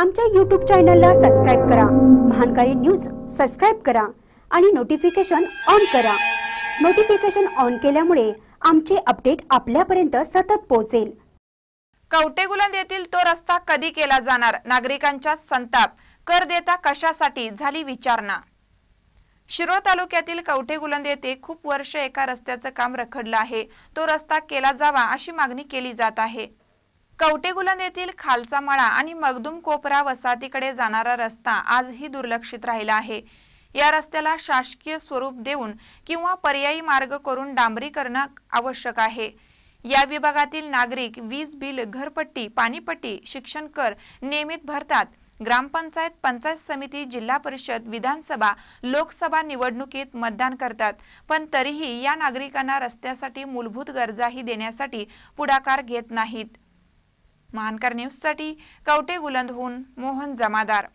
आमच्या यूट्यूब चॅनलला सबस्क्राईब करा महानकारी न्यूज सबस्क्राईब करा आणि नोटिफिकेशन ऑन करा नोटिफिकेशन ऑन केल्यामुळे आमचे अपडेट आपल्यापर्यंत सतत पोहोचेल कवटेगुलांद येथील तो रस्ता कधी केला जाणार नागरिकांचा संताप कर देता कशासाठी झाली विचारणा शिरो तालुक्यातील कवठेगुलंद येथे खूप वर्ष एका रस्त्याचं काम रखडलं आहे तो रस्ता केला जावा अशी मागणी केली जात आहे कवटेगुलन येथील खालचा मळा आणि मगदुम कोपरा वसाहतीकडे जाणारा रस्ता आजही दुर्लक्षित राहिला आहे या रस्त्याला शासकीय स्वरूप देऊन किंवा पर्यायी मार्ग करून डांबरी करणं आवश्यक आहे या विभागातील नागरिक वीज बिल घरपट्टी पाणीपट्टी शिक्षण कर नियमित भरतात ग्रामपंचायत पंचायत समिती जिल्हा परिषद विधानसभा लोकसभा निवडणुकीत मतदान करतात पण तरीही या नागरिकांना रस्त्यासाठी मूलभूत गरजाही देण्यासाठी पुढाकार घेत नाहीत महानकर न्यूजसाठी कवटे गुलंदहून मोहन जमादार